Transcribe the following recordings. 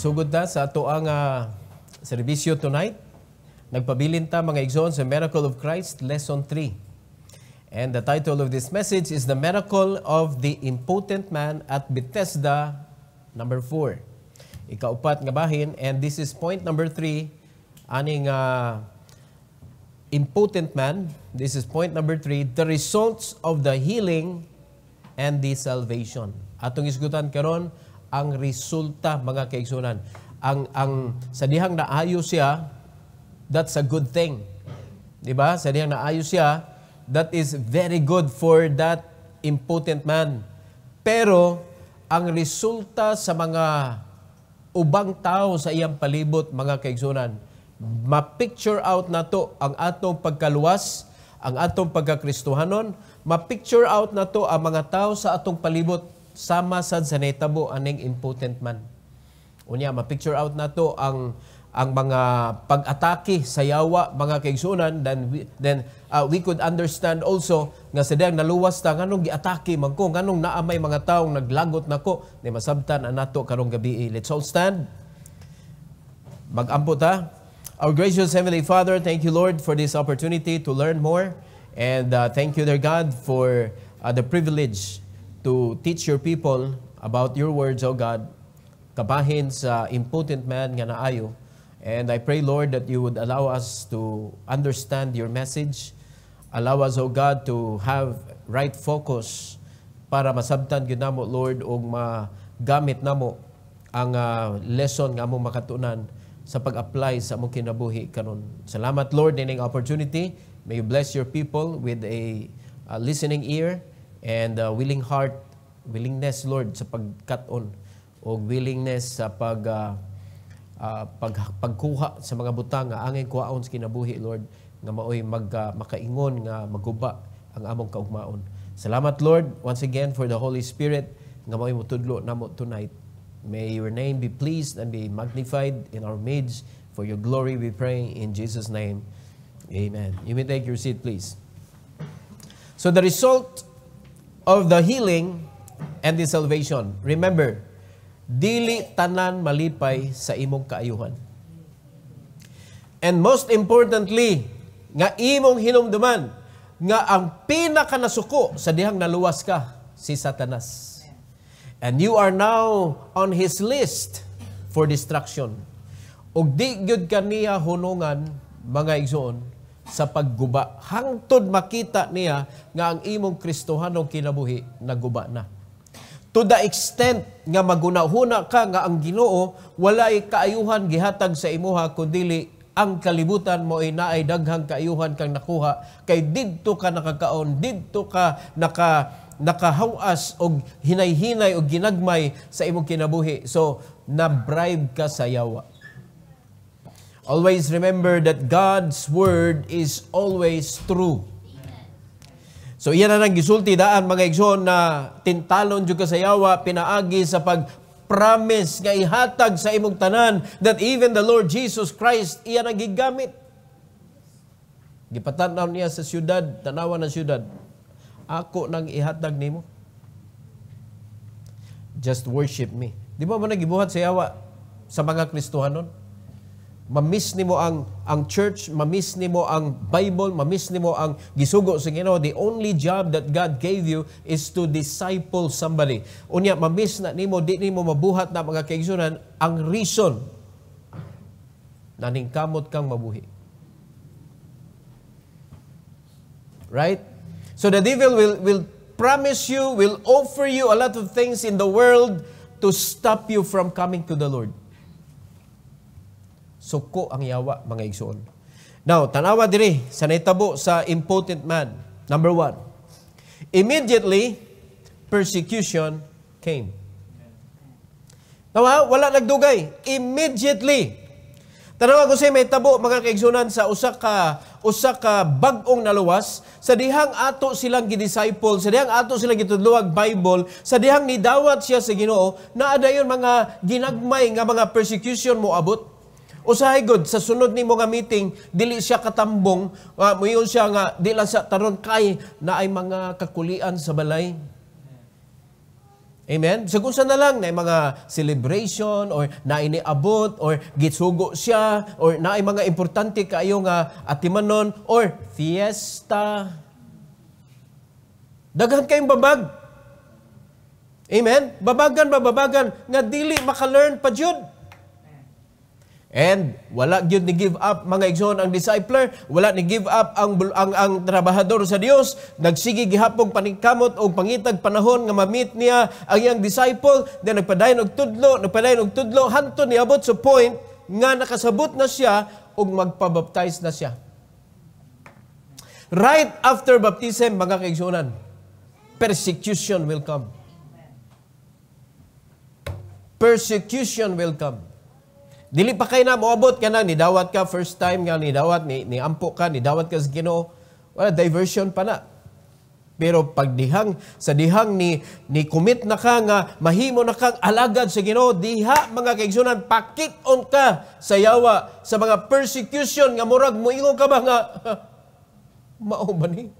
Pagsugod ta sa ato ang uh, ah, serbisyo tonight, nagpabilin ta mga igsoon sa Miracle of Christ Lesson 3. And the title of this message is The Miracle of the Impotent Man at Bethesda number 4. Ikaupat nga bahin and this is point number 3 aning uh, impotent man. This is point number 3, the results of the healing and the salvation. Atong isgutan karon ang resulta mga kaigsunan. Ang ang sa dihang naayo siya, that's a good thing. 'Di ba? Sa dihang naayo siya, that is very good for that impotent man. Pero ang resulta sa mga ubang tao sa iyang palibot mga kaigsunan, ma-picture out na to ang atong pagkaluwas, ang atong pagkakristuhanon, ma-picture out na to ang mga tao sa atong palibot sama sad sa nahitabo aning impotent man. Unya ma-picture out nato ang ang mga pag-atake sa yawa mga kaigsunan then we, then uh, we could understand also nga sa dayang naluwas ta nganong giatake magko nganong naamay mga taong naglagot nako ni masabtan anato karong gabi eh. let's all stand magampo ta our gracious heavenly father thank you lord for this opportunity to learn more and uh, thank you dear god for uh, the privilege to teach your people about your words, O God, kabahin sa impotent man nga naayo. And I pray, Lord, that you would allow us to understand your message. Allow us, O God, to have right focus para masabtan gyud namo, Lord, og magamit namo ang uh, lesson nga among makatunan sa pag-apply sa among kinabuhi karon. Salamat, Lord, ining opportunity. May you bless your people with a uh, listening ear and uh, willing heart, willingness, Lord, sa pagkaton o willingness sa pag, uh, uh, pag pagkuha sa mga butang nga angay kuhaon sa kinabuhi, Lord, nga maoy mag, uh, makaingon nga maguba ang among kaugmaon. Salamat, Lord, once again for the Holy Spirit nga maoy mutudlo namo tonight. May your name be pleased and be magnified in our midst. For your glory we pray in Jesus' name. Amen. You may take your seat, please. So the result of the healing and the salvation. Remember, dili tanan malipay sa imong kaayuhan. And most importantly, nga imong hinumduman, nga ang pinaka nasuko sa dihang naluwas ka, si Satanas. And you are now on his list for destruction. Og di gyud kaniya hunungan, mga igsoon, sa pagguba. Hangtod makita niya nga ang imong Kristohanong kinabuhi naguba na. To the extent nga magunahuna ka nga ang Ginoo walay kaayuhan gihatag sa imuha kundili ang kalibutan mo ay naay daghang kaayuhan kang nakuha kay didto ka nakakaon didto ka naka nakahawas og hinay-hinay og ginagmay sa imong kinabuhi so na bribe ka sa yawa Always remember that God's Word is always true. So iyan na nang gisulti daan mga igsoon na tintalon jud kasayawa pinaagi sa pag promise nga ihatag sa imong tanan that even the Lord Jesus Christ iyan ang gigamit. Gipatanaw niya sa siyudad, tanawa ng siyudad. Ako nang ihatag nimo. Just worship me. Di ba ba nagibuhat sa yawa sa mga Kristohanon? mamiss nimo ang ang church, mamiss nimo ang Bible, mamiss nimo ang gisugo sa Ginoo. The only job that God gave you is to disciple somebody. Unya mamiss na nimo di mo mabuhat na mga kaigsunan ang reason naningkamot kang mabuhi. Right? So the devil will will promise you, will offer you a lot of things in the world to stop you from coming to the Lord. Suko ang yawa, mga igsoon. Now, tanawa diri sa naitabo sa impotent man. Number one, immediately, persecution came. Tawa, wala nagdugay. Immediately. Tanawa ko may tabo mga kaigsunan sa usa ka usa bag-ong naluwas sa dihang ato silang gidisciple, sa dihang ato silang gitudluwag Bible, sa dihang nidawat siya sa Ginoo, na adayon mga ginagmay nga mga persecution mo abot. Usahay gud sa sunod nimo nga meeting dili siya katambong uh, ah, mayon siya nga di sa taron kay na ay mga kakulian sa balay. Amen? Sa kung na lang, na mga celebration, or na iniabot, or gitsugo siya, or na mga importante kayo nga atimanon, or fiesta. Daghan kayong babag. Amen? Babagan babagan, nga dili maka-learn pa jud. And wala gyud ni give up mga igsoon ang discipler, wala ni give up ang ang ang trabahador sa Dios. Nagsige gihapon paningkamot og pangitag panahon nga mamit niya ang iyang disciple, then nagpadayon og tudlo, nagpadayon og tudlo ni abot sa point nga nakasabot na siya og magpabaptize na siya. Right after baptism mga kaigsunan, persecution will come. Persecution will come. Dili pa kay na moabot ka na, ni dawat ka first time nga, ni dawat ni, ni ampo ka, ni dawat ka sa Ginoo. Wala, diversion pa na. Pero pag dihang, sa dihang ni, ni commit na ka nga, mahimo na kang alagad sa Ginoo, diha mga kaigsoonan pakit-on ka sa yawa, sa mga persecution, nga murag mo, ingon ka ba nga, mauban eh.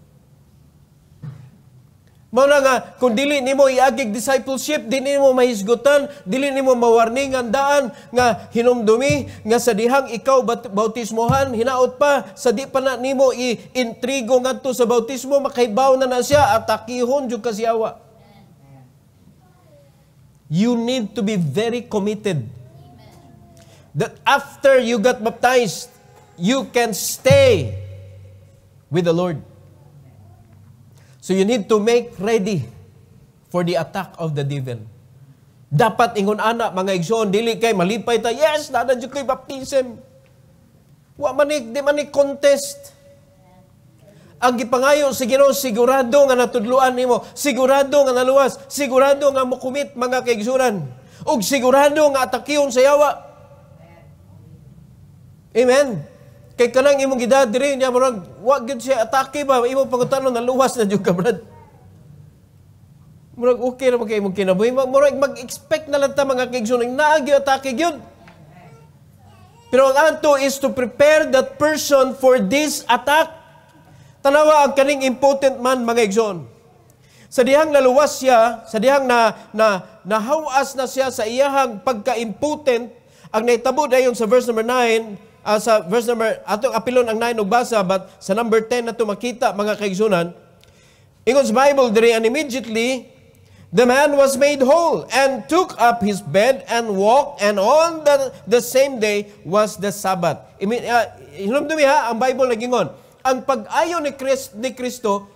Mao na nga kung dili nimo iagig discipleship, dili nimo mahisgutan, dili nimo mawarningan daan nga hinumdumi nga sa dihang ikaw bautismohan hinaot pa sa di pa na nimo i-intrigo ngadto sa bautismo makahibaw na na siya atakihon takihon jud ka siyawa. You need to be very committed. That after you got baptized, you can stay with the Lord. So you need to make ready for the attack of the devil. Dapat ingon ana mga igsoon dili kay malipay ta. Yes, nada jud kay baptism. Wa manik di manik contest. Ang gipangayo si Ginoo sigurado nga natudluan nimo, sigurado nga naluwas, sigurado nga mokumit mga kaigsoonan. Og sigurado nga atakiyon sa yawa. Amen. Kay kanang imong gidad diri niya murag wa gyud siya atake ba imong pangutano na luwas na jud ka brad. Murag okay na kay imong kinabuhi murag mag-expect na lang ta mga kaigsuning naa gyud atake gyud. Pero ang anto is to prepare that person for this attack. Tanawa ang kaning important man mga igsoon. Sa dihang naluwas siya, sa dihang na, na nahawas na siya sa iyahang pagka-impotent, ang naitabo dayon sa verse number 9, uh, sa verse number, atong apilon ang nain basa, but sa number 10 na makita mga kaigsunan, ingon sa Bible diri, and immediately, the man was made whole, and took up his bed, and walked, and on the, the same day was the Sabbath. I mean, uh, ah, hinumdumi ha, ang Bible nagingon, ang pag-ayo ni, Christ, ni Kristo,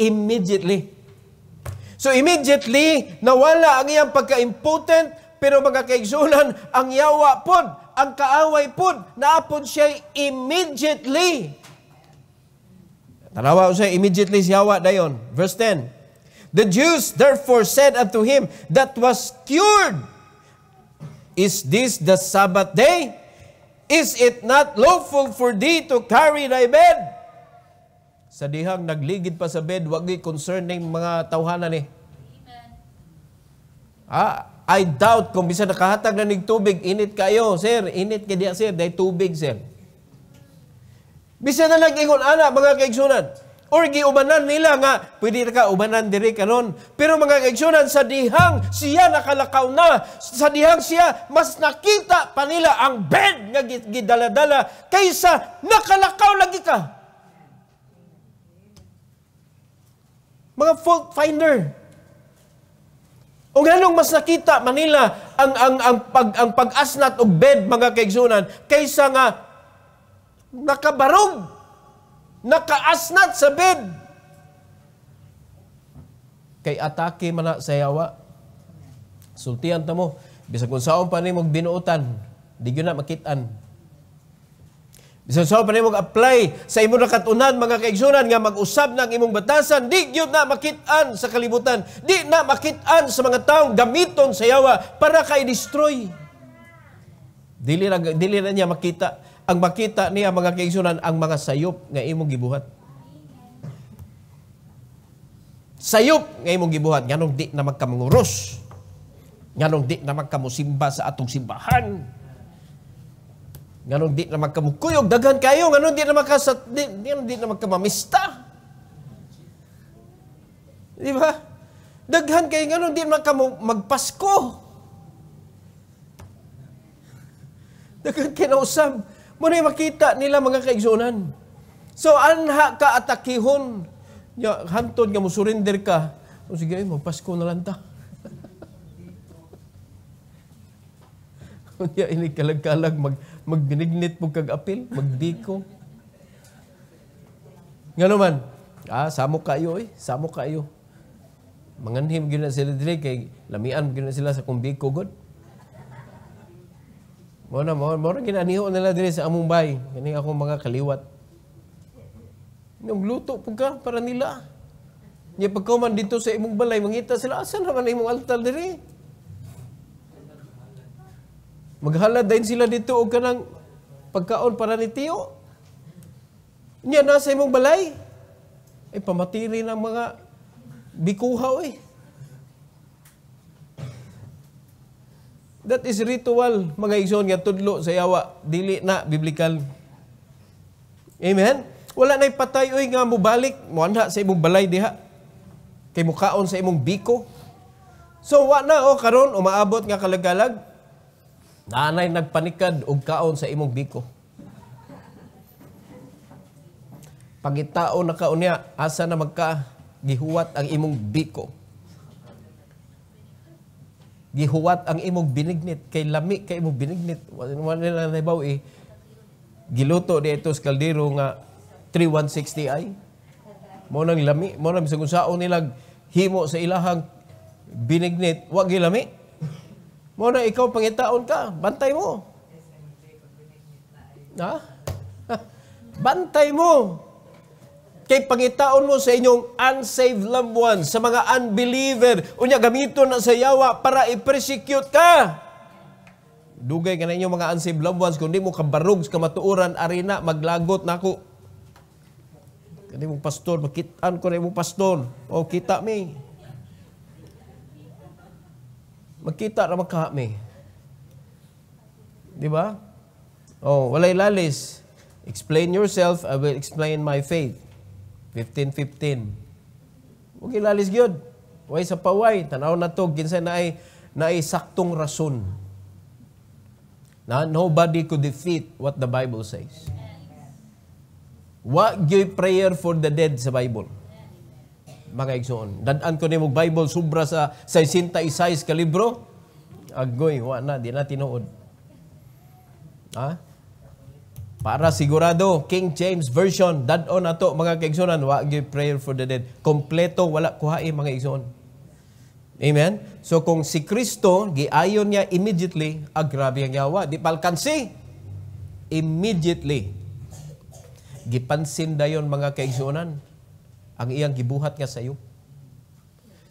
immediately. So immediately, nawala ang iyang pagka-impotent, pero mga kaigsunan, ang yawa pod ang kaaway pud naapon siya immediately. Tanawa siya immediately siyawa dayon. Verse 10. The Jews therefore said unto him that was cured, Is this the Sabbath day? Is it not lawful for thee to carry thy bed? Sa dihang nagligid pa sa bed, wag ni concerning mga tawhanan ni. Amen. Ah, I doubt kung bisa nakahatag na ning tubig, init kayo, sir. Init ka diya, sir. Dahil tubig, sir. Bisa na nag-ingon, ana, mga kaigsunan. Or giubanan nila nga, pwede na ka ubanan diri karon. Pero mga kaigsunan, sa dihang siya nakalakaw na, sa dihang siya, mas nakita pa nila ang bed nga gidala-dala kaysa nakalakaw lagi ka. Mga fault finder, o ganong mas nakita Manila ang ang ang pag ang pag-asnat og bed mga kaigsunan kaysa nga nakabarog nakaasnat sa bed kay atake man sa yawa sultian ta mo bisag unsaon pa nimo binuotan di gyud na an Bisan sa pa mo apply sa imo nakatunan mga kaigsunan nga mag-usab ng imong batasan di gyud na makit-an sa kalibutan, di na makit-an sa mga tawo gamiton sa yawa para kay destroy. Dili ra dili na niya makita ang makita niya mga kaigsunan ang mga sayop nga imong gibuhat. Sayop nga imong gibuhat nganong di na magkamanguros. Nganong di na magkamusimba sa atong simbahan Nganong di na magkamukuyog, daghan kayo. Nganong di na magkasat, di, di, na magkamamista. Di ba? Daghan kayo, nganong di na magpasko. Daghan kayo na usam. Muna makita nila mga kaigsunan. So, anha ka atakihon. Ya, hantod nga mo, surrender ka. O sige, magpasko na lang ta. Unya ini kalag-kalag mag magbinignit po kag apil, magdiko. Ngano man, ah, samo kayo eh, samo kayo. Manganhim gyud na sila dili kay lamian gyud na sila sa kumbiko god. Mo na mo, mo ginaniho nila diri sa among bay, kini akong mga kaliwat. Nung luto po ka para nila. Niya pagkuman dito sa imong balay, mangita sila, asan naman imong altar diri? Maghalad din sila dito og kanang pagkaon para ni tiyo. Niya na sa imong balay. Ay eh, pamatiri ng mga bikuha eh. That is ritual, mga igsoon nga tudlo sa yawa, dili na biblical. Amen? Wala na'y patay, oy, nga mubalik, muanha sa imong balay diha. Kay mukaon sa imong biko. So, wala na, o, oh, karon umaabot nga kalagalag, Nanay nagpanikad og kaon sa imong biko. Pagitao nakaunya asa na magka gihuwat ang imong biko. Gihuwat ang imong binignit kay lami kay imong binignit. Wala na nabaw eh. Giluto di ito sa kaldero nga 3160i. Mo nang lami, mo nang bisag unsaon nilag himo sa ilahang binignit, wa gilami. lami mo na ikaw pangitaon ka, bantay mo. Ha? bantay mo. Kay pangitaon mo sa inyong unsaved loved ones, sa mga unbeliever, unya gamiton na sa yawa para i-persecute ka. Dugay ka na inyong mga unsaved loved ones, kundi mo kabarog sa kamatuuran, arena, maglagot na ako. Kani mong pastor, makitaan ko na mong pastor. O kita mi. Magkita ra magkami. Di ba? Oh, walay lalis. Explain yourself, I will explain my faith. 15-15. Huwag ilalis yun. Huwag sa paway. Tanaw na to. Ginsa na ay, na ay saktong rason. Na nobody could defeat what the Bible says. What give prayer for the dead sa Bible? mga igsoon. Dadan ko ni mo Bible sobra sa 66 ka libro. Agoy, wa na, di na tinuod. Ha? Para sigurado, King James Version, dadon na to, mga kaigsonan, wa give prayer for the dead. Kompleto, wala kuhae, mga igsoon. Amen? So kung si Kristo, giayon niya immediately, agrabi ah, ang yawa. Di palkansi. Immediately. Gipansin dayon mga kaigsunan ang iyang gibuhat nga sa iyo.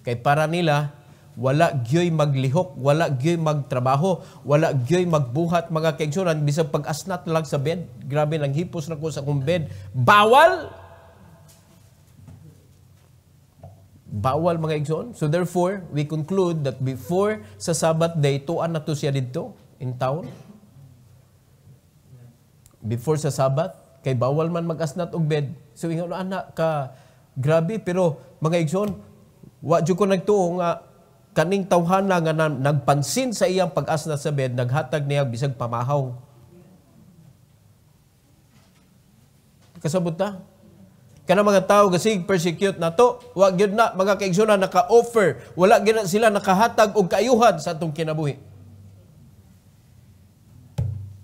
Kay para nila, wala gyoy maglihok, wala gyoy magtrabaho, wala gyoy magbuhat mga kaigsunan, bisag pag-asnat lang sa bed. Grabe lang hipos na ko sa kong bed. Bawal! Bawal mga igsoon. So therefore, we conclude that before sa Sabbath day, tuan na to siya dito in town. Before sa Sabbath, kay bawal man mag-asnat og bed. So ingon anak ka Grabe, pero mga igsoon, wa jud ko nagtuo nga kaning tawhana nga nagpansin sa iyang pag-asna sa bed, naghatag niya bisag pamahaw. Kasabot na. Kana mga tao kasi persecute na to, wa gyud na mga kaigsoon naka-offer, wala gyud na sila nakahatag og kaayuhan sa atong kinabuhi.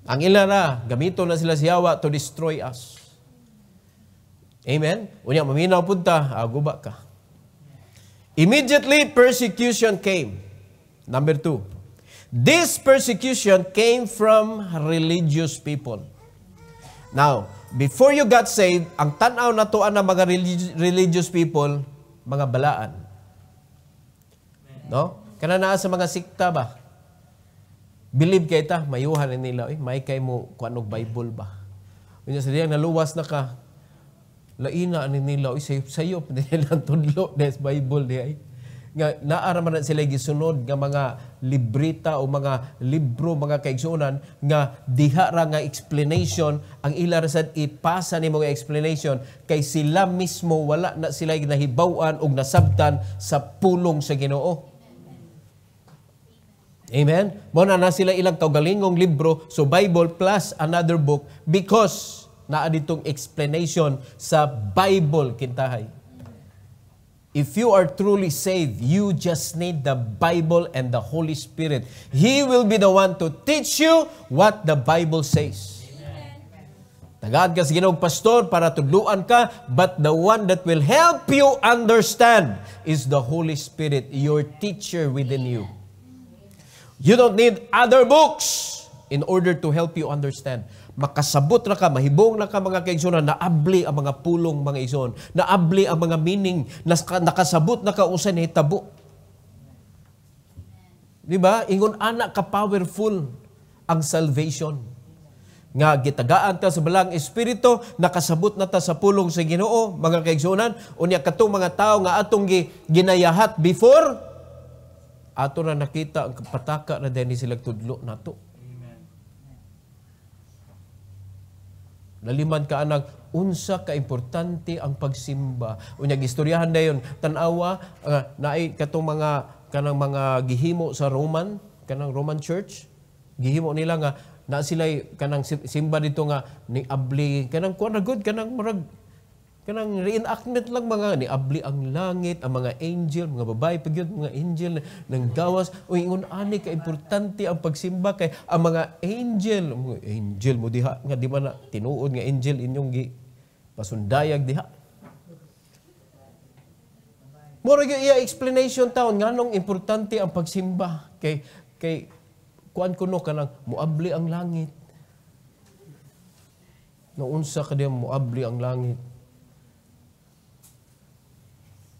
Ang ila na, gamito na sila siyawa to destroy us. Amen? Unya, maminaw punta, aguba ah, ka. Immediately, persecution came. Number two, this persecution came from religious people. Now, before you got saved, ang tanaw na to ang ah, mga religious people, mga balaan. No? Kana naa sa mga sikta ba? Believe kay ta, mayuhan nila, eh, may kay mo kuanog Bible ba? Unya sa diyang naluwas na ka, laina ni nila oy sayop sayop nila tudlo des Bible di ay nga naa na sila gisunod nga mga librita o mga libro mga kaigsuonan nga diha ra nga explanation ang ila ra sad ipasa ni mga explanation kay sila mismo wala na sila nahibaw og nasabtan sa pulong sa Ginoo. Amen. Mo na na sila ilang kaugalingong libro so Bible plus another book because naa ditong explanation sa Bible kintahay. If you are truly saved, you just need the Bible and the Holy Spirit. He will be the one to teach you what the Bible says. Tagad ka sa Pastor para tudluan ka, but the one that will help you understand is the Holy Spirit, your teacher within you. You don't need other books in order to help you understand makasabot na ka, mahibong na ka mga na naabli ang mga pulong mga ison, na naabli ang mga meaning, nakasabot na ka usa ni tabo. Di ba? Ingon anak ka powerful ang salvation. Nga gitagaan ta sa balang espiritu, nakasabot na ta sa pulong sa Ginoo, mga kaigsunan, unya katong mga tao nga atong gi, ginayahat before ato na nakita ang pataka na din sila tudlo nato. Laliman ka anak, unsa ka importante ang pagsimba. Unya istoryahan dayon tanawa awa uh, naay katong mga kanang mga gihimo sa Roman kanang Roman Church. Gihimo nila nga na sila kanang simba dito nga ni abli kanang kuan good kanang murag Kanang reenactment lang mga ni abli ang langit, ang mga angel, mga babae pagyud mga angel nang gawas uy ingon ani ka importante ang pagsimba kay ang mga angel, mga angel mo diha nga di man na tinuod nga angel inyong gi pasundayag diha. Moro gyud iya explanation taon nganong importante ang pagsimba kay kay kuan kuno kanang muabli ang langit. Naunsa no, ka muabli ang langit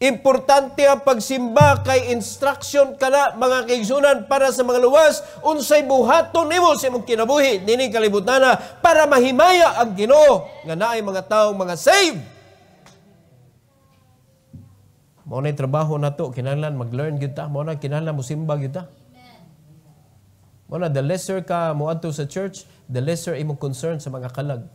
Importante ang pagsimba kay instruction kana mga kaigsunan para sa mga luwas unsay buhaton nimo sa imong kinabuhi dini kalibutana para mahimaya ang Ginoo nga naay mga tawo mga save. Mao na trabaho nato kinahanglan mag-learn gyud ta, mao na kinahanglan mo mosimba gyud ta. Mao na the lesser ka moadto sa church, the lesser imong concern sa mga kalag.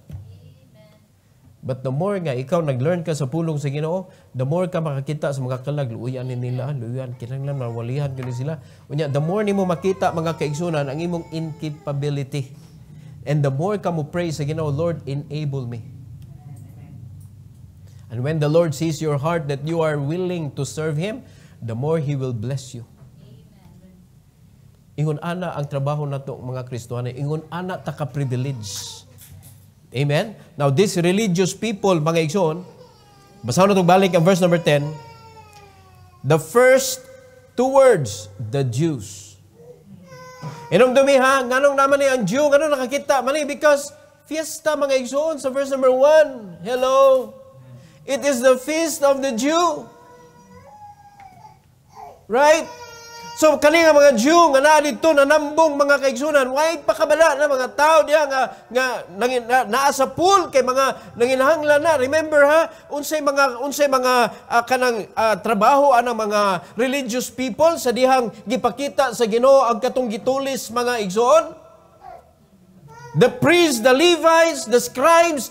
But the more nga ikaw nag-learn ka sa pulong sa Ginoo, the more ka makakita sa mga kalag, luuyan ni nila, luuyan, kinahanglan mawalihan gani sila. Unya, the more nimo makita mga kaigsunan ang imong incapability. And the more ka mo pray sa Ginoo, Lord, enable me. And when the Lord sees your heart that you are willing to serve him, the more he will bless you. Ingon ana ang trabaho nato mga Kristohanan, ingon ana ta ka privilege Amen? Now, these religious people, mga igsoon, basahon na itong balik ang verse number 10. The first two words, the Jews. Inom dumi ha, nganong naman ni ang Jew, nganong nakakita? Mali, because fiesta mga igsoon sa verse number 1. Hello? It is the feast of the Jew. Right? So kani nga mga Jew nga naa didto na nambong mga kaigsoonan, way pakabala na mga tao diya nga nga nangin, na, naa sa pool kay mga nanginahanglan na. Remember ha, unsay mga unsay mga uh, kanang uh, trabaho anang mga religious people sa dihang gipakita sa Ginoo ang katong gitulis mga igsoon? The priests, the Levites, the scribes,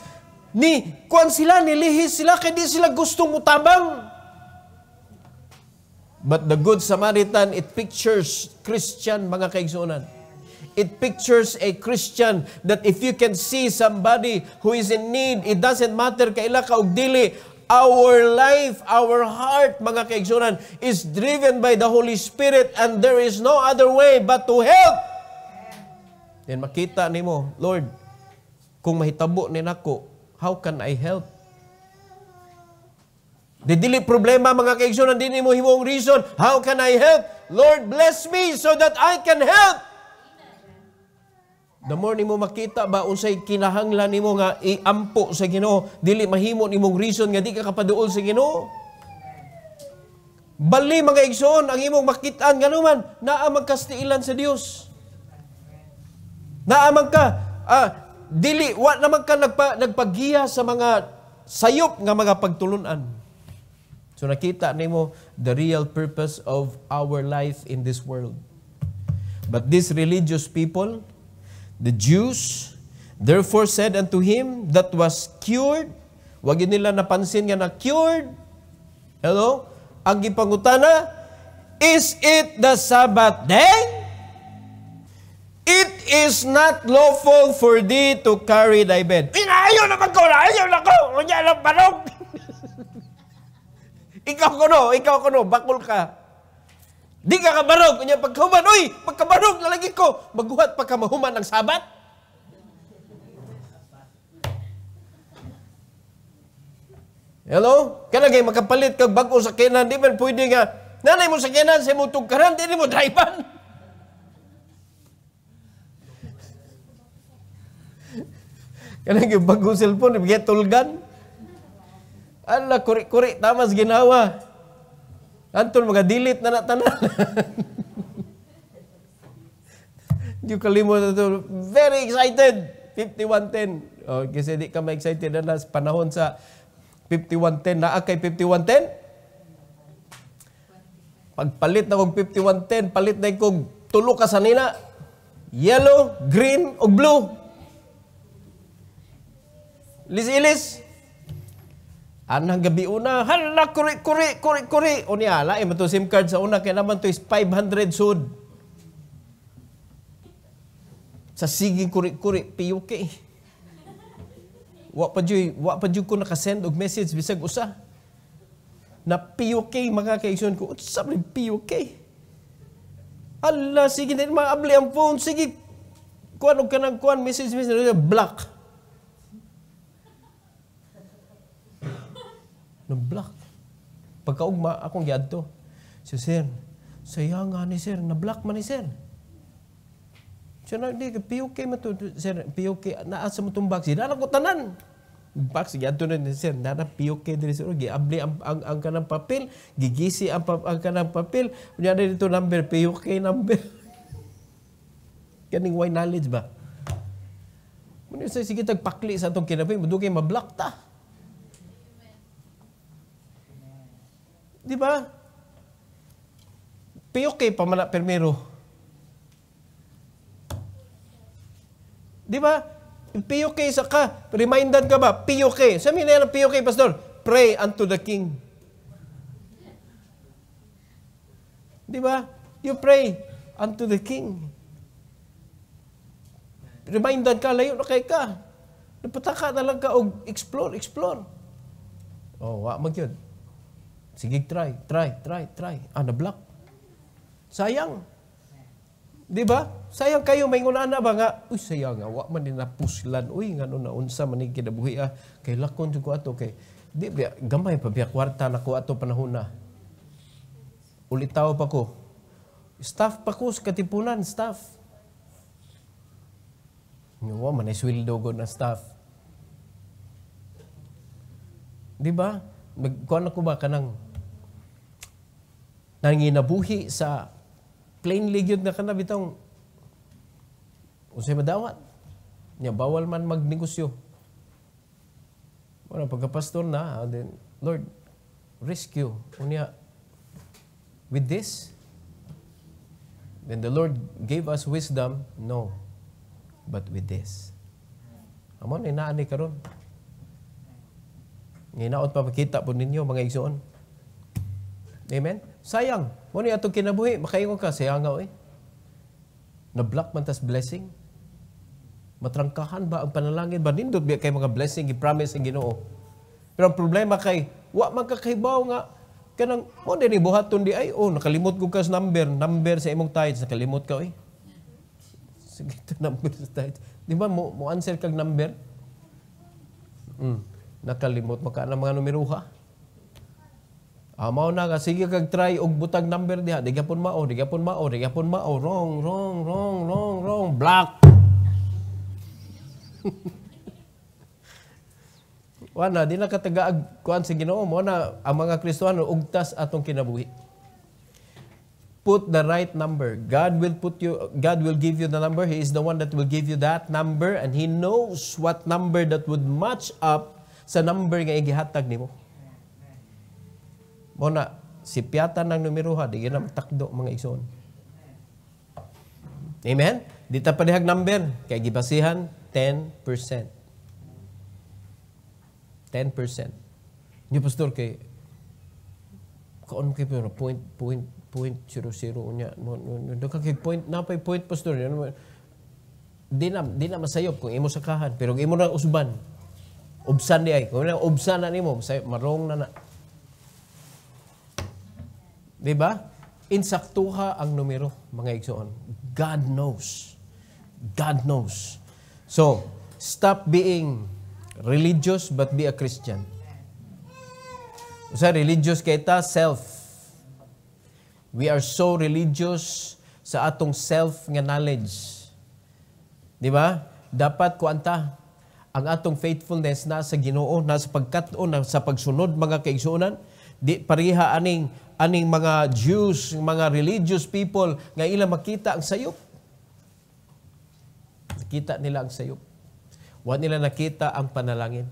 ni kuan sila nilihis sila kay di sila gustong mutabang. But the Good Samaritan, it pictures Christian, mga kaigsunan. It pictures a Christian that if you can see somebody who is in need, it doesn't matter kaila ka og dili, our life, our heart, mga kaigsunan, is driven by the Holy Spirit and there is no other way but to help. Then makita ni mo, Lord, kung mahitabo ni nako, how can I help? Di dili problema mga kaigsoonan din nimo himong reason, how can I help? Lord bless me so that I can help. The more nimo makita ba unsay kinahanglan nimo nga iampo sa Ginoo, dili mahimo nimong reason nga di ka kapaduol sa Ginoo. Bali mga igsoon ang imong makitaan ganuman naa magkastiilan sa Dios. Naa man ka ah, dili wa naman ka nagpa, nagpagiya sa mga sayop nga mga pagtulunan. So nakita nimo the real purpose of our life in this world. But these religious people, the Jews, therefore said unto him that was cured, wag nila napansin nga na cured. Hello? Ang gipangutana, is it the Sabbath day? It is not lawful for thee to carry thy bed. Inayon na ko, na ko. unya lang barog. Ikaw ko no, ikaw ko no, bakol ka. Di ka kabarog. Kanya pagkahuman, uy, pagkabarog, lalagi ko. Maguhat pagka mahuman ng sabat. Hello? Kanagay makapalit kag bago sa kenan, di man pwede nga, nanay mo sa kenan, sa mo tugkaran, di mo drivean. Kanang yung bagong cellphone, bigay tulgan. Ala, kuri-kuri, tamas ginawa. Antol, mga dilit na natanan. Diyo kalimutan ito. Very excited! 5110. Oh, kasi di ka ma-excited na nas panahon sa 5110. Naa kay 5110? Pagpalit na kong 5110, palit na kong tulo ka sa nina. Yellow, green, o blue. Lilis-ilis. Anang gabi una, hala, kuri, kuri, kuri, kuri. O niya, lain eh, mo SIM card sa una, kaya naman to is 500 sud. Sa sige, kuri, kuri, piyuki. Wa pa dyo, wa pa dyo ko nakasend og message bisag usa. Na piyuki, mga kaisyon ko, utsa rin piyuki. Ala, sige, din maabli ang phone, sige. Kuan og kanang kuan, message, message, black. Black nag black Pagkaugma, akong giadto. So, sir, saya nga ni sir, na black man ni sir. So, na, di, POK man to, sir, POK, naasa mo itong box, hinala ko tanan. Box, giadto na ni sir, na nana POK diri sir, giabli ang, ang, ang kanang papel, gigisi ang, ang kanang papel, niya na dito number, POK number. Kaning why knowledge ba? Muna sa sige tagpakli sa itong kinabi, mo doon kayo ta. Di ba? Piyok eh, pamala, permero. Di ba? Piyok eh, saka, remindan ka ba? Piyok eh. Sa mga ng piyok pastor, pray unto the king. Di ba? You pray unto the king. Remindan ka, layo na kay ka. Napataka na lang ka, og explore, explore. Oh, wa magyod. Sige, try, try, try, try. Ah, na-block. Sayang. Di ba? Sayang kayo, may ngunaan na ba nga? Uy, sayang nga, wa man din napuslan. Uy, nga na unsa man ni kinabuhi ah. Kay lakon ko ato, kay, di ba, gamay pa biya kwarta na ko ato panahon na. Ulitaw pa ko. Staff pa ko sa katipunan, staff. Nga, wa man ay swildo ko na staff. Di ba? Magkuhan ako ba kanang nanginabuhi sa plain ligyod na kanab itong unsay madawat niya bawal man magnegosyo wala pastor na ah, then Lord rescue unya with this then the Lord gave us wisdom no but with this amo ni naani karon nginaot pa makita po ninyo mga igsoon amen Sayang. Mo ni atong kinabuhi, makaingon ka sayang nga eh. Na-block man tas blessing. Matrangkahan ba ang panalangin ba nindot ba kay mga blessing gi-promise ang Ginoo. Pero ang problema kay wa man ka nga kanang mo oh, ni buhaton di ay oh nakalimot ko kas number, number sa imong tides nakalimot ka oy. Eh. Sige to number sa tides. Di ba mo mo answer kag number? Mm. Nakalimot maka na mga numero ha. Ah, mao na ka sige kag try og butang number diha. Di gyapon mao, di gyapon mao, di gyapon mao. Wrong, wrong, wrong, wrong, wrong. Black. Wala, di na katagaag kuan sa Ginoo mo na ang mga Kristiyano ugtas atong kinabuhi. Put the right number. God will put you God will give you the number. He is the one that will give you that number and he knows what number that would match up sa number nga igihatag nimo. Mo na, sipiatan ng numeruha, di ginam takdo mga ison. Amen? Di ta padihag number, kay gibasihan 10%. 10%. Ni pastor kay kaon kay pero point point point zero zero unya no no no do kay point na pay point pastor ano di na di na masayop kung imo sakahan pero imo na usban obsan di ay kung na obsan na nimo marong na na 'Di ba? Insaktuha ang numero, mga igsoon. God knows. God knows. So, stop being religious but be a Christian. Usa religious kay ta self. We are so religious sa atong self nga knowledge. Di ba? Dapat kuanta ang atong faithfulness na sa Ginoo, na sa pagkat-o, sa pagsunod mga kaigsuonan Di pareha aning aning mga Jews, mga religious people nga ila makita ang sayop. Nakita nila ang sayop. Wa nila nakita ang panalangin.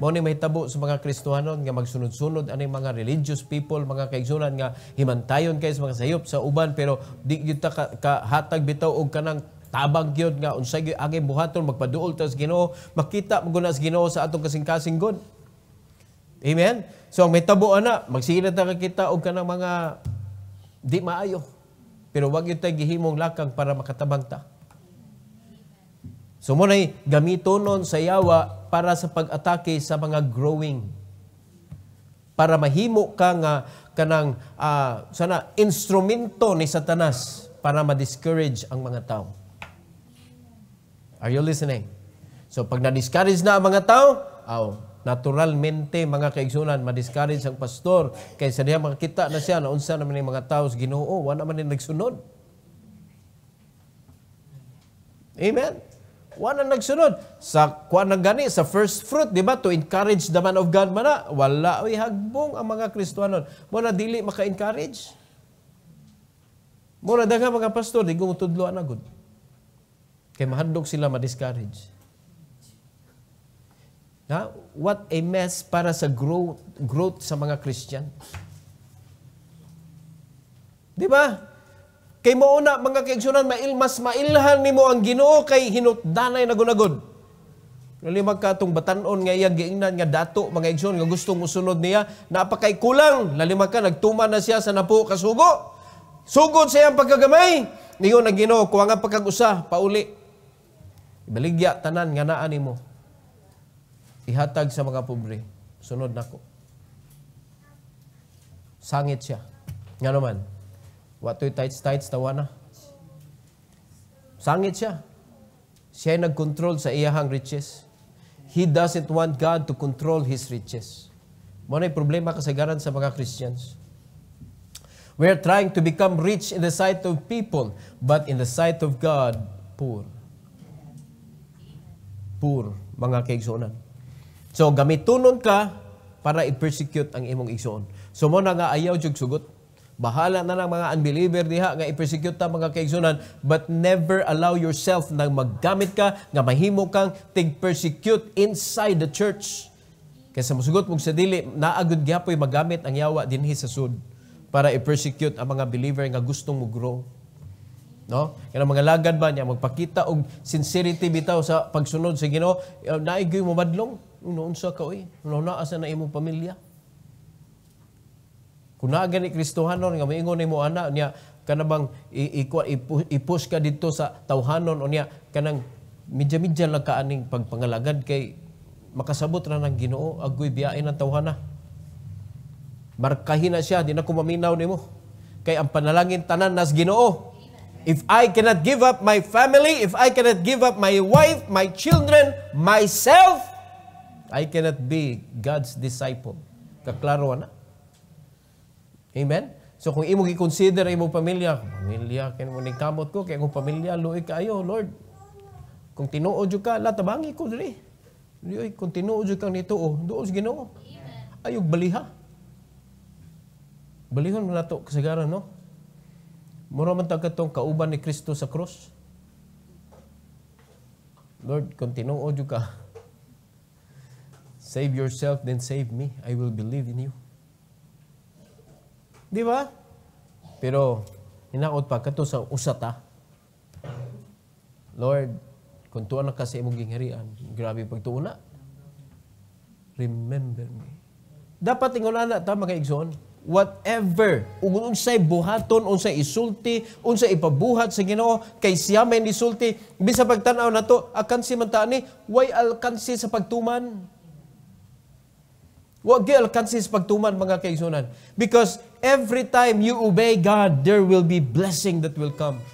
Mao ni may tabo sa mga Kristohanon nga magsunod-sunod aning mga religious people, mga kaigsunan nga himantayon kay sa mga sayop sa uban pero di gyud ta ka, ka hatag bitaw og kanang tabang gyud nga unsay gyud agi buhaton magpaduol ta sa Ginoo, makita mo sa Ginoo sa atong kasing-kasing Amen. So ang mitabo ana, magsigilad na kita og kanang mga di maayo. Pero wag yun tayo gihimong lakang para makatabang ta. So mo gamito gamitonon sa yawa para sa pag-atake sa mga growing. Para mahimo ka nga kanang uh, sana instrumento ni Satanas para ma-discourage ang mga tao. Are you listening? So pag na-discourage na ang mga tao, aw, Naturalmente, mga kaigsunan, madiscourage ang pastor kaysa diya makita na siya na unsa naman yung mga tao sa ginoo, wala naman yung nagsunod. Amen? Wala nagsunod. Sa kuan ng gani, sa first fruit, di ba? To encourage the man of God man na. Wala, uy, hagbong ang mga Kristwanon. Muna, dili maka-encourage. Muna, daga mga pastor, di gong tudloan na good. Kaya mahadlok sila ma-discourage. Ha? What a mess para sa growth, growth sa mga Christian. Di ba? Kay mo una mga kaigsunan mailmas mailhan ni mo ang Ginoo kay hinutdanay nagunagod. Lali magkatong batanon nga iyang giingnan nga dato mga igsoon nga gustong musunod niya napakay kulang lali magka nagtuma na siya sa napo kasugo. Sugod sa iyang pagkagamay. Niyo na Ginoo kuha nga pagkagusa pauli. Ibaligya tanan nga naa mo ihatag sa mga pobre. Sunod nako. Sangit siya. Nga naman, wato'y tights-tights, tawa na. Sangit siya. Siya ay nag-control sa iyahang riches. He doesn't want God to control His riches. Muna problema kasagaran sa mga Christians. We are trying to become rich in the sight of people, but in the sight of God, poor. Poor, mga kaigsunan. So gamitunon ka para i-persecute ang imong igsoon. So mo na nga ayaw jug sugot. Bahala na lang mga unbeliever diha nga i-persecute ta mga kaigsoonan but never allow yourself na maggamit ka nga mahimo kang tig-persecute inside the church. Kaysa masugot mong sa dili, naagod gyapoy magamit ang yawa dinhi sa sud para i-persecute ang mga believer nga gustong mo No? Kaya mga lagad ba niya magpakita og sincerity bitaw sa pagsunod sa Ginoo, eh, naigyoy mo madlong Unounsa ka oy? Unauna asa na imong pamilya? Kung naa gani Kristohanon nga moingon nimo ana niya kanabang ipus ka dito sa tawhanon o niya kanang midya-midya lang ka aning pagpangalagad kay makasabot na ng Ginoo agoy biyain ang tawhana. Markahin na siya, di na kumaminaw nimo. Kay ang panalangin tanan nas Ginoo. If I cannot give up my family, if I cannot give up my wife, my children, myself, I cannot be God's disciple. Kaklaro na. Amen? So kung imo gi consider imo pamilya, pamilya, kaya mo ni nagkamot ko, kay kung pamilya, luoy kaayo, Lord. Kung tinuod yun ka, latabangi ko diri. Luoy, kung tinuod yun ka nito, oh, doon sa ginoo. Ayog baliha. Balihon mo na ito, kasagaran, no? Mura man taga tong kauban ni Kristo sa krus. Lord, kung tinuod yun ka, Save yourself, then save me. I will believe in you. Di ba? Pero, hinaot pa, kato sa usata. Lord, kung tuwa na ka sa imong gingharian, grabe pagtuuna. Remember me. Dapat ingon na ta mga igsoon, whatever ugon unsay buhaton unsay isulti unsay ipabuhat sa Ginoo kay siya may nisulti bisan pagtan-aw nato akan si man ni way si sa pagtuman Huwag kayo alkansis pagtuman mga kaigsunan. Because every time you obey God, there will be blessing that will come.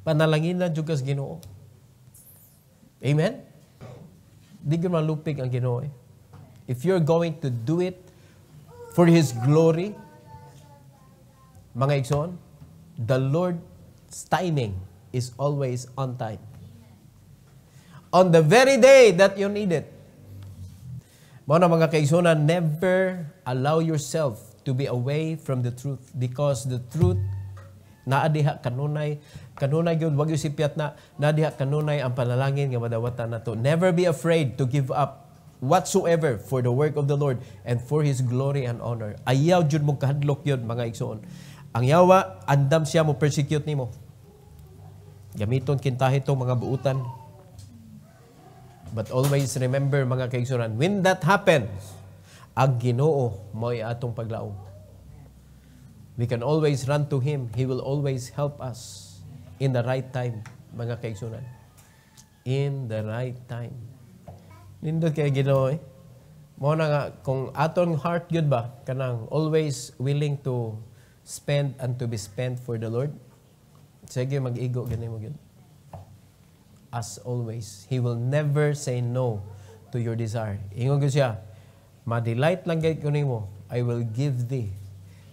Panalangin na Diyos ginoo. Amen? Di ka malupig ang ginoo. Eh. If you're going to do it for His glory, mga igsoon, the Lord's timing is always on time. On the very day that you need it, Mao mga kaigsunan, never allow yourself to be away from the truth because the truth naadiha kanunay kanunay gyud wag si piat na na kanunay ang panalangin nga madawatan nato never be afraid to give up whatsoever for the work of the Lord and for his glory and honor ayaw jud mong kahadlok yun mga igsoon ang yawa andam siya mo persecute nimo gamiton kintahe tong mga buutan But always remember mga kaigsuran, when that happens, ang Ginoo mo'y atong paglaom. We can always run to Him. He will always help us in the right time, mga kaigsunan. In the right time. Nindot kay Ginoo eh. Mo na nga, kung atong heart yun ba, kanang always willing to spend and to be spent for the Lord, sige, mag-igo, ganun mo yun as always. He will never say no to your desire. Ingon ko siya, ma-delight lang gayud ko nimo. I will give thee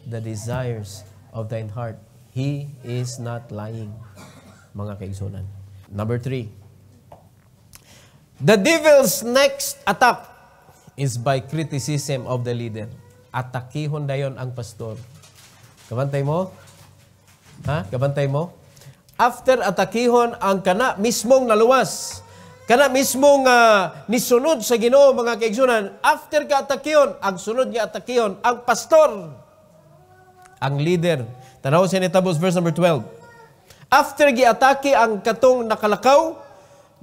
the desires of thine heart. He is not lying, mga kaigsunan. Number three, the devil's next attack is by criticism of the leader. Atakihon dayon ang pastor. Kabantay mo? Ha? Kabantay mo? after atakihon ang kana mismong naluwas. Kana mismong uh, nisunod sa Ginoo mga kaigsunan, after ka atakihon, ang sunod niya atakihon ang pastor, ang leader. Tanaw sa nitabos verse number 12. After giatake ang katong nakalakaw,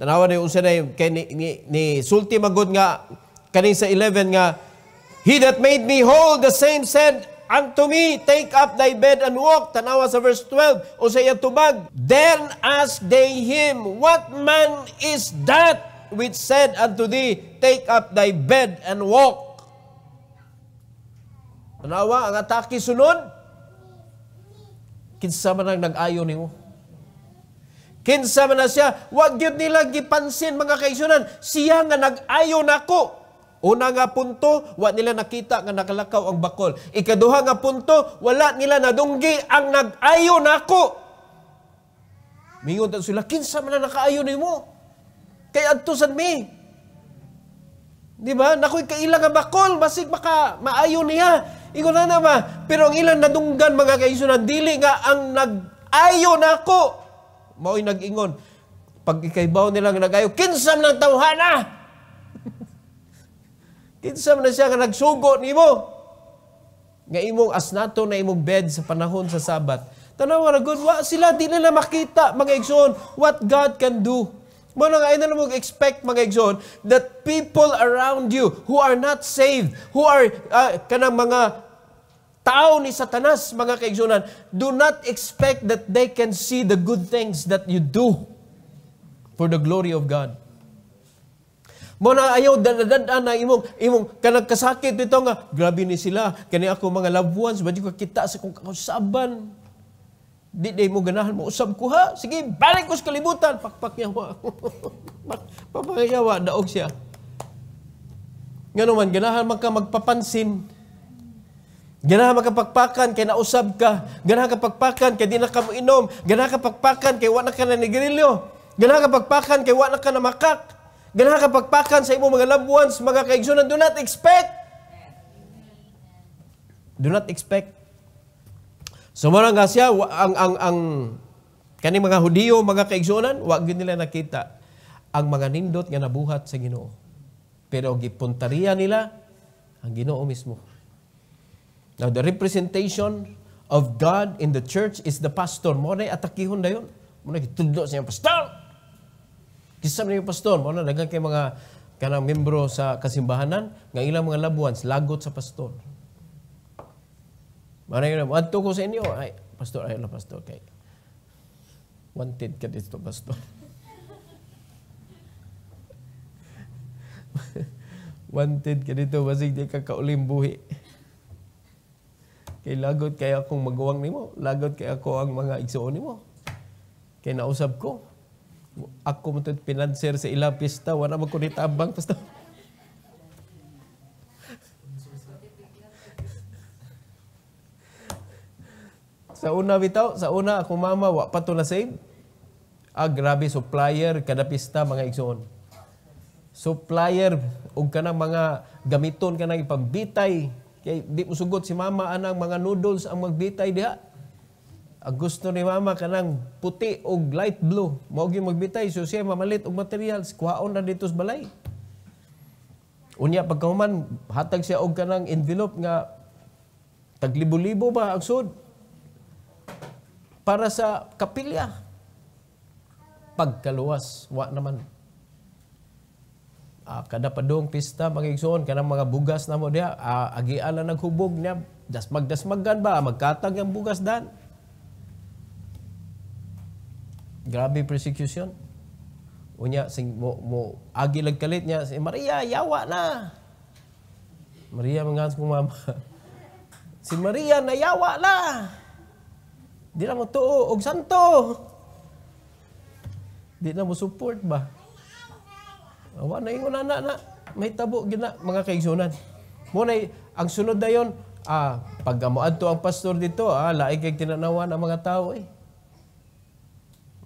tanaw na yung usa na ni, ni, ni Sulti Magod nga kanin sa 11 nga He that made me whole, the same said, Unto me, take up thy bed and walk. Tanawa sa verse 12. O sa iya tubag. Then asked they him, What man is that which said unto thee, Take up thy bed and walk? Tanawa, ang atake sunod. Kinsa man ang nag-ayo ni mo. Kinsa man na siya. Wag yun nila gipansin mga kaisunan. Siya nga nag-ayo nako. Na Una nga punto, wa nila nakita nga nakalakaw ang bakol. Ikaduha nga punto, wala nila nadunggi ang nag-ayo nako. Mingon sila, kinsa man na nakaayo mo? Kay adto sad mi. Di ba? Nakoy kaila nga bakol basig maka maayo niya. Ingon na ba? Pero ang ilan nadunggan mga kaisunan dili nga ang nag-ayo nako. Mao'y nag-ingon. Pag ikaybaw nila nga nag-ayo, kinsa man ang tawhana? Kinsa man na siya nga nagsugo nimo? Nga imong asnato na imong bed sa panahon sa Sabat. Tanaw ra gud wa sila di nila makita mga igsoon what God can do. Mo na ay nila mong expect mga igsoon that people around you who are not saved, who are uh, kanang mga tao ni Satanas, mga kaigsunan, do not expect that they can see the good things that you do for the glory of God. Mo na ayaw dadadaan ang imong imong kanang kasakit dito nga grabe ni sila kani ako mga loved ones ba ko kita sa kung kausaban. Di day mo ganahan mo usab ko ha. Sige, balik ko sa kalibutan. wa Papakyawa daog siya. Ngano man ganahan man ka magpapansin. Ganahan makapagpakan kay nausab ka. Ganahan ka pagpakan kay di na ka mo inom. Ganahan ka pagpakan kay wala ka na nigrilyo. Ganahan ka pagpakan kay wala ka na makak. Ganha ka pagpakan sa imo mga loved ones, mga kaigsunan, do not expect. Do not expect. So nga siya, ang, ang, ang kani mga Hudiyo, mga kaigsunan, wag nila nakita ang mga nindot nga nabuhat sa Ginoo. Pero gipuntariya nila ang Ginoo mismo. Now the representation of God in the church is the pastor. Mo na atakihon dayon. Mo na gitudlo sa iyang pastor. Kisam ni pastor, mo na daghang kay mga kanang membro sa kasimbahanan nga ilang mga labuan lagot sa pastor. Maray na adto ko sa inyo ay pastor ay na pastor kay wanted ka dito pastor. wanted ka dito basig di ka kaulim buhi. Kay lagot kay akong magawang nimo, lagot kay ako ang mga igsuon nimo. Kay nausab ko, ako mo pinanser sa ilang pista, wala magkunita ang bank, pastor. sa una bitaw, sa una ako mama, wa pa to na save. Ah, grabe, supplier, kada pista, mga igsoon. Supplier, og kana mga gamiton kana ipagbitay. Kay di mo sugot si mama anang mga noodles ang magbitay diha. Ang gusto ni mama kanang puti o light blue. Mogi magbitay so siya mamalit og materials kuhaon na dito sa balay. Unya pagkauman, hatag siya og kanang envelope nga taglibo-libo ba ang sud para sa kapilya. Pagkaluwas, wa naman. Ah, kada padong pista magigsoon kanang mga bugas na mo diha, ah, agiala naghubog niya. Dasmag-dasmagan ba magkatag ang bugas dan? Grabe persecution. Unya sing mo, mo agi lagkalit niya si Maria yawa na. Maria mangas kong mama. si Maria nayawa na. Di na mo tuo oh, og santo. Di na mo support ba? Awa na ingon na na may tabo gina mga kaigsunan. Mo ang sunod dayon ah pag mo adto ang pastor dito ah laig kay tinanawan ang mga tao eh.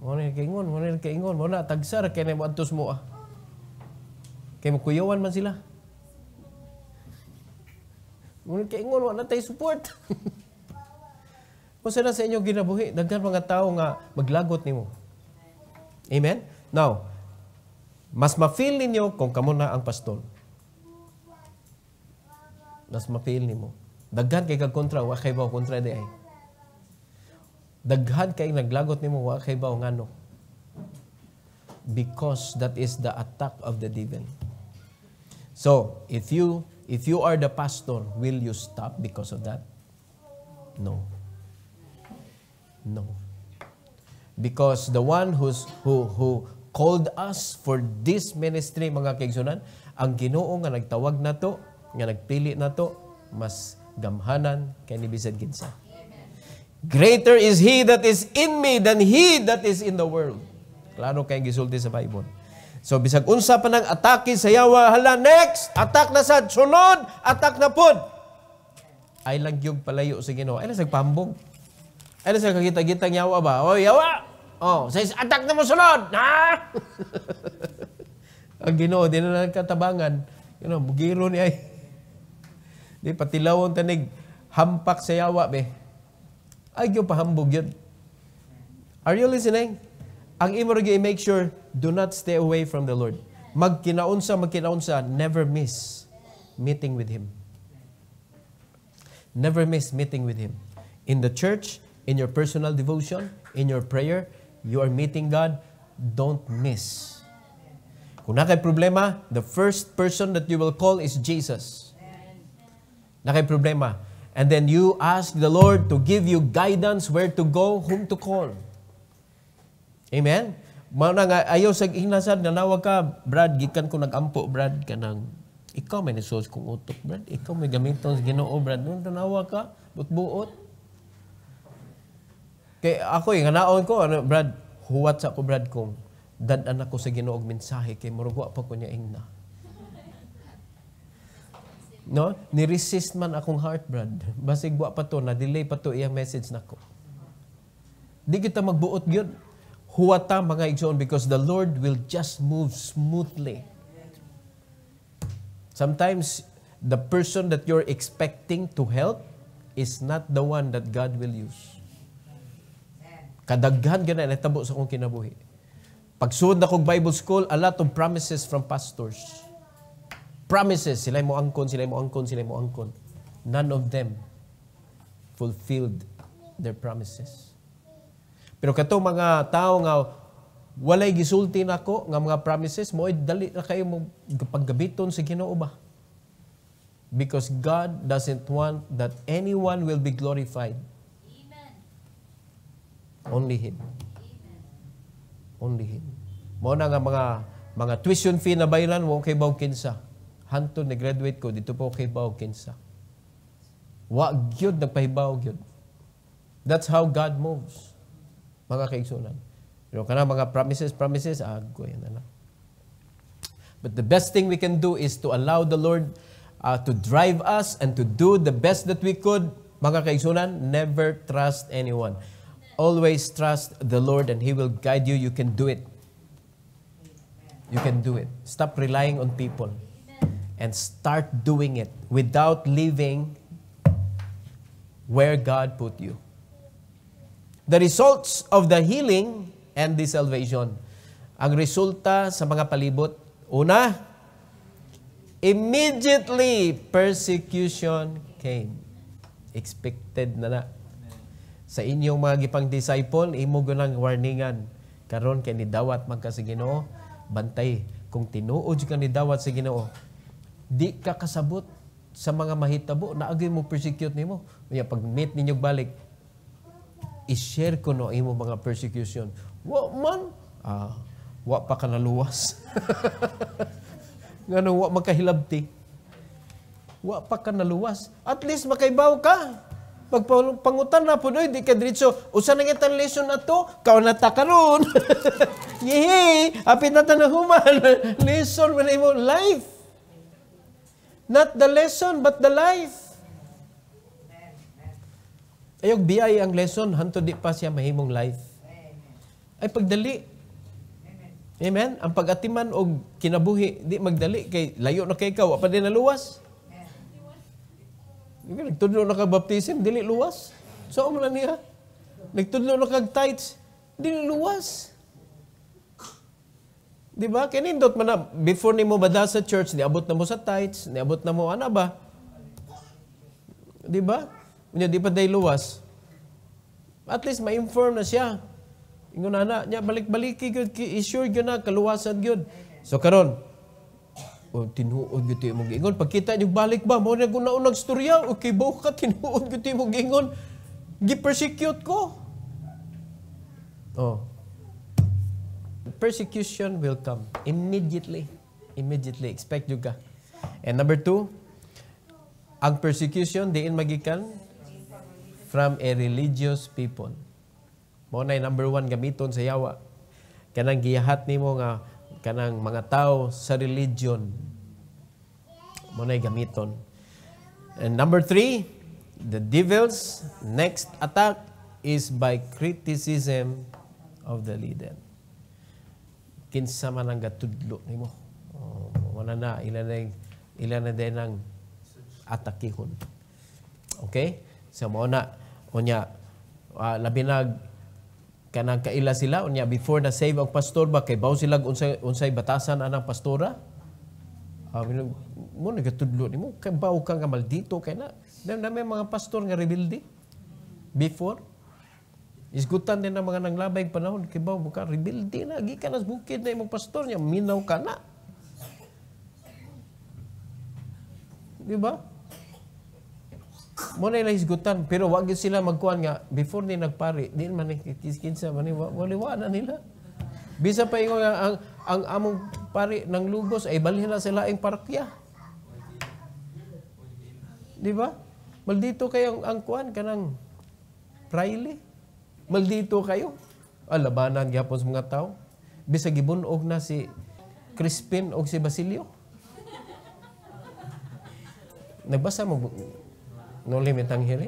Mo ni kaingon, mo ni kaingon, mo na tagsar kay na buantos mo ah. Kay makuyawan man sila. Mo ni kaingon, wala tay support. Kung na sa inyo ginabuhi, daghan mga tao nga maglagot nimo. Amen? Now, mas ma-feel ninyo kung kamo na ang pastol. Mas ma-feel nimo. Daghan kay kag kontra, wa kay ba kontra di ay. Daghan kay naglagot nimo wa kay bao ngano. Because that is the attack of the devil. So, if you if you are the pastor, will you stop because of that? No. No. Because the one who's who who called us for this ministry mga kaigsunan, ang Ginoo nga nagtawag nato, nga nagpili nato, mas gamhanan kay ni bisan kinsa. Greater is He that is in me than He that is in the world. Klaro kayong gisulti sa Bible. So, bisag unsa pa ng atake sa yawa, hala, next! Atak na sad, sunod! Atak na pod! Ay lang yung palayo sa Ginoo. Ay lang sa pambong. Ay lang sa kakita-gitang yawa ba? O, yawa! O, oh, says, atak na mo sunod! Ha? Ang Ginoo, di na lang katabangan. You know, bugiro niya ay. Di, patilawon tanig. Hampak sa yawa, beh. Ay, pahambog yun. Are you listening? Ang imo make sure, do not stay away from the Lord. Magkinaunsa, magkinaunsa, never miss meeting with Him. Never miss meeting with Him. In the church, in your personal devotion, in your prayer, you are meeting God, don't miss. Kung na problema, the first person that you will call is Jesus. Na problema, And then you ask the Lord to give you guidance where to go, whom to call. Amen? Mao na nga ayaw sa hinasad na nawag ka, Brad, gikan ko nagampo, Brad, kanang ikaw may nisos kong utok, Brad. Ikaw may gamiton sa Ginoo, Brad. Nung tanawa ka, butbuot. Kay ako eh, naon ko, ano, Brad, huwat sa ko, Brad, kung dadan ako sa ginoog mensahe kay murugwa pa ko niya ingna. No? Ni-resist man akong heartbrand. Basig buwa pa to, na-delay pa to iyang message nako. Di kita magbuot gyud. Huwata mga igsoon because the Lord will just move smoothly. Sometimes the person that you're expecting to help is not the one that God will use. Kadaghan ganay natabo sa akong kinabuhi. Pagsuod na kog Bible school, a lot of promises from pastors promises, sila mo angkon, sila mo angkon, sila mo angkon. None of them fulfilled their promises. Pero kato mga tao nga walay gisulti nako nga mga promises mo dali na kayo mo paggabiton sa Ginoo ba? Because God doesn't want that anyone will be glorified. Amen. Only him. Amen. Only him. Mo na nga mga mga tuition fee na baylan mo kay bawkin sa hantod ni graduate ko dito po kay Bao kinsa. Wa gyud nagpahibaw gyud. That's how God moves. Mga kaigsoonan. Pero kana mga promises, promises, ago ah, yan na lang. But the best thing we can do is to allow the Lord uh, to drive us and to do the best that we could. Mga kaigsoonan, never trust anyone. Always trust the Lord and He will guide you. You can do it. You can do it. Stop relying on people and start doing it without leaving where God put you. The results of the healing and the salvation. Ang resulta sa mga palibot, una, immediately persecution came. Expected na na. Sa inyong mga gipang disciple, imo gunang warningan. Karon kay ni dawat magka sa Ginoo, bantay kung tinuod ka ni dawat sa Ginoo, di ka kasabot sa mga mahitabo na agay mo persecute nimo. Kaya pag meet ninyo balik, i-share ko no imo mga persecution. Wa man, ah, wa pa ka naluwas. Ngano wa makahilabti. Wa pa ka naluwas. At least makaibaw ka. Pag pangutan na po, di ka diritso, usa nang itang lesson na to, kaunata ka ron. Yehey! Apit na tanahuman. lesson mo na imo life. Not the lesson, but the life. Ayog biay ang lesson, hanto di pa siya mahimong life. Ay pagdali. Amen? Ang pagatiman o kinabuhi, di magdali. Kay layo na kay ikaw, pa din na luwas. Nagtudlo na kag baptism, dili luwas. So, ang umulan niya. Nagtudlo na kag tights, dili luwas. Di ba? Kinindot man na, before ni mo bada sa church, niabot na mo sa tithes, niabot na mo, ano ba? Di ba? Niya, di pa day luwas. At least, ma-inform na siya. Ingon na na, niya, balik-baliki, good, i-sure yun na, kaluwasan yun. So, karon o tinuod gyud ti imong giingon pagkita niyo balik ba mo na guna unang storya okay ba ka tinuod gyud ti imong giingon gi ko oh Persecution will come immediately. Immediately. Expect juga. And number two, ang persecution diin magikan from a religious people. Mo na number one gamiton sa yawa. Kanang giyahat nimo nga kanang mga tao sa religion. Mo na gamiton. And number three, the devil's next attack is by criticism of the leader kinsa man ang gatudlo nimo. Oh, wala na ilan na ilan na din ang atakihon. Okay? So mao unya uh, labi nag kanang kaila sila unya before na save ang pastor ba kay bawo sila unsay unsay batasan anang pastora? Uh, mo na gatudlo nimo kay bawo kang kamal dito kay na na may mga pastor nga rebuild before Isgutan din ang mga nanglabay panahon, kibaw mo ka, rebuildi na, gikan bukid na imong pastor niya, minaw ka na. Di ba? Mo na isgutan, pero wag sila magkuhan nga, before ni nagpari, din man kinsa man waliwana nila. Bisa pa ingon nga, ang, ang among pari ng lugos, ay balhin na sila ang parkya. Di ba? Maldito kayong ang kuhan kanang praile. Maldito kayo. Alabanan ah, gyapon sa mga tao. Bisag gibunog na si Crispin o si Basilio. Nagbasa mo no limit ang hili.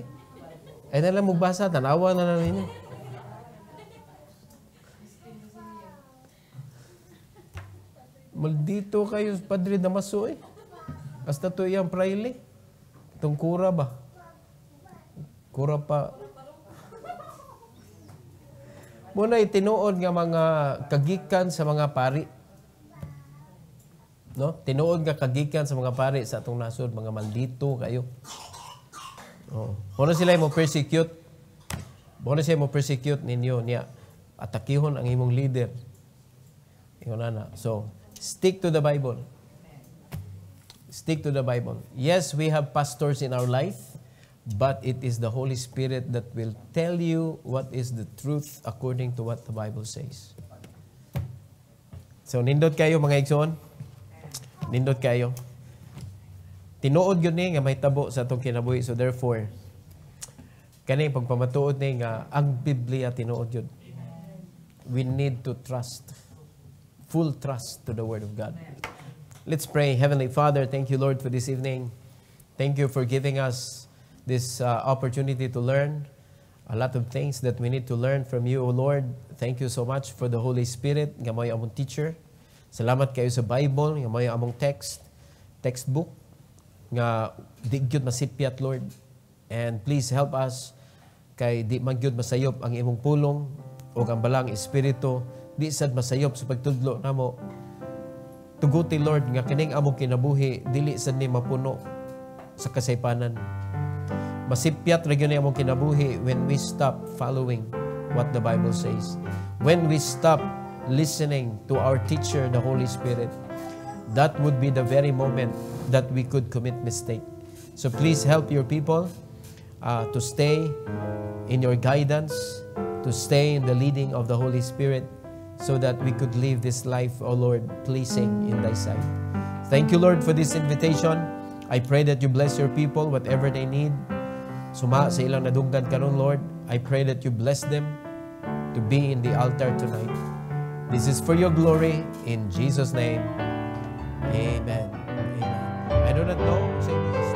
Ay nalang magbasa, tanawa na lang ninyo. Maldito kayo, Padre Damaso eh. Hasta to iyang praile. Itong kura ba? Kura pa Muna itinuod nga mga kagikan sa mga pari. No? Tinuod nga kagikan sa mga pari sa atong nasod, mga maldito kayo. Oh. Muna sila mo persecute. Muna sila mo persecute ninyo niya. Atakihon ang imong leader. Ingon na. So, stick to the Bible. Stick to the Bible. Yes, we have pastors in our life but it is the Holy Spirit that will tell you what is the truth according to what the Bible says. So, nindot kayo mga igsoon. Nindot kayo. Tinuod yun ni nga may tabo sa itong kinabuhi. So, therefore, kaning pagpamatuod ni nga ang Biblia tinuod yun. We need to trust. Full trust to the Word of God. Let's pray. Heavenly Father, thank you, Lord, for this evening. Thank you for giving us this uh, opportunity to learn a lot of things that we need to learn from you, O Lord. Thank you so much for the Holy Spirit, nga mo among teacher. Salamat kayo sa Bible, nga mo among text, textbook, nga di masipyat, Lord. And please help us kay di magyud masayop ang imong pulong o ang balang espiritu di sad masayop sa pagtudlo namo tuguti Lord nga kining among kinabuhi dili sad ni mapuno sa kasaypanan Masipyat ragyun ang kinabuhi when we stop following what the Bible says. When we stop listening to our teacher, the Holy Spirit, that would be the very moment that we could commit mistake. So please help your people uh, to stay in your guidance, to stay in the leading of the Holy Spirit, so that we could live this life, O Lord, pleasing in thy sight. Thank you, Lord, for this invitation. I pray that you bless your people, whatever they need. Suma sa ilang naduggan karon Lord, I pray that you bless them to be in the altar tonight. This is for your glory in Jesus name. Amen. Amen. I do not know. Say this.